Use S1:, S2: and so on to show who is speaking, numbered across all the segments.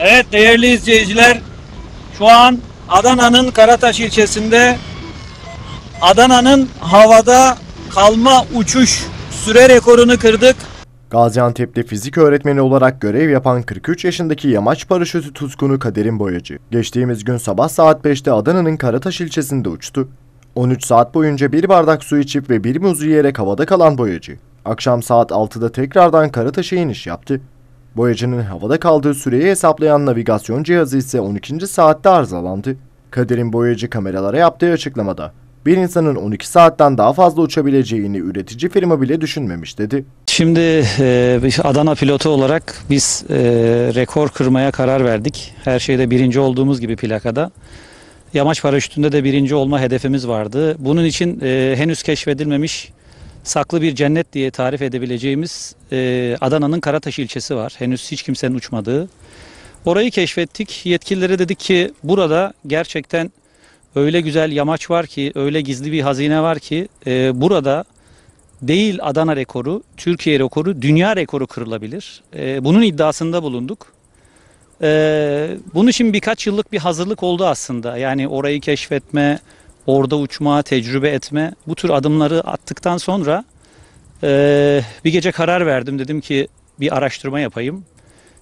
S1: Evet değerli izleyiciler şu an Adana'nın Karataş ilçesinde Adana'nın havada kalma uçuş süre rekorunu kırdık.
S2: Gaziantep'te fizik öğretmeni olarak görev yapan 43 yaşındaki yamaç paraşütü tutkunu Kaderin Boyacı, geçtiğimiz gün sabah saat 5'te Adana'nın Karataş ilçesinde uçtu. 13 saat boyunca bir bardak su içip ve bir muz yiyerek havada kalan boyacı, akşam saat 6'da tekrardan Karataş'a iniş yaptı. Boyacının havada kaldığı süreyi hesaplayan navigasyon cihazı ise 12. saatte arızalandı. Kader'in boyacı kameralara yaptığı açıklamada bir insanın 12 saatten daha fazla uçabileceğini üretici firma bile düşünmemiş dedi.
S1: Şimdi e, Adana pilotu olarak biz e, rekor kırmaya karar verdik. Her şeyde birinci olduğumuz gibi plakada. Yamaç paraşütünde de birinci olma hedefimiz vardı. Bunun için e, henüz keşfedilmemiş saklı bir cennet diye tarif edebileceğimiz e, Adana'nın Karataş ilçesi var. Henüz hiç kimsenin uçmadığı. Orayı keşfettik. Yetkililere dedik ki burada gerçekten öyle güzel yamaç var ki, öyle gizli bir hazine var ki e, burada değil Adana rekoru, Türkiye rekoru, dünya rekoru kırılabilir. E, bunun iddiasında bulunduk. E, bunun için birkaç yıllık bir hazırlık oldu aslında. Yani orayı keşfetme, orada uçma, tecrübe etme bu tür adımları attıktan sonra e, bir gece karar verdim. Dedim ki bir araştırma yapayım.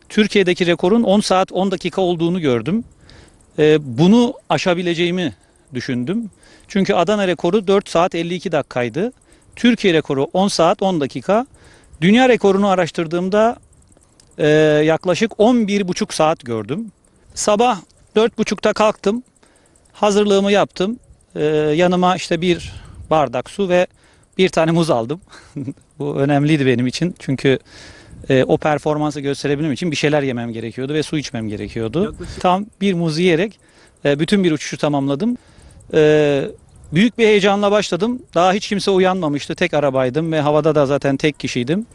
S1: Türkiye'deki rekorun 10 saat 10 dakika olduğunu gördüm. E, bunu aşabileceğimi düşündüm. Çünkü Adana rekoru 4 saat 52 dakikaydı. Türkiye rekoru 10 saat 10 dakika. Dünya rekorunu araştırdığımda e, yaklaşık 11,5 saat gördüm. Sabah 4.30'da kalktım. Hazırlığımı yaptım. Ee, yanıma işte bir bardak su ve bir tane muz aldım. Bu önemliydi benim için çünkü e, o performansı gösterebilmem için bir şeyler yemem gerekiyordu ve su içmem gerekiyordu. Yaklaşık. Tam bir muz yiyerek e, bütün bir uçuşu tamamladım. E, büyük bir heyecanla başladım. Daha hiç kimse uyanmamıştı. Tek arabaydım ve havada da zaten tek kişiydim.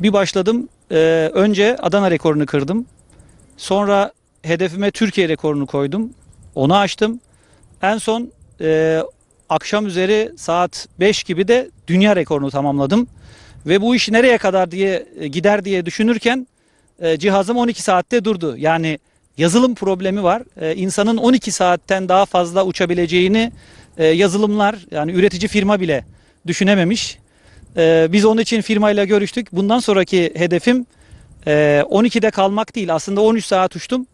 S1: Bir başladım. E, önce Adana rekorunu kırdım. Sonra hedefime Türkiye rekorunu koydum. Onu açtım. En son e, akşam üzeri saat 5 gibi de dünya rekorunu tamamladım. Ve bu iş nereye kadar diye e, gider diye düşünürken e, cihazım 12 saatte durdu. Yani yazılım problemi var. E, insanın 12 saatten daha fazla uçabileceğini e, yazılımlar yani üretici firma bile düşünememiş. E, biz onun için firmayla görüştük. Bundan sonraki hedefim e, 12'de kalmak değil. Aslında 13 saat uçtum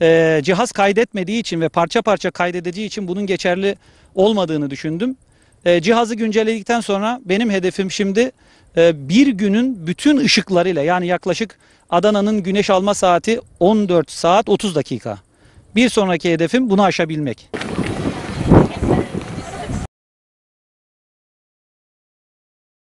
S1: e, cihaz kaydetmediği için ve parça parça kaydedeceği için bunun geçerli olmadığını düşündüm. E, cihazı güncelledikten sonra benim hedefim şimdi e, bir günün bütün ışıklarıyla yani yaklaşık Adana'nın güneş alma saati 14 saat 30 dakika. Bir sonraki hedefim bunu aşabilmek.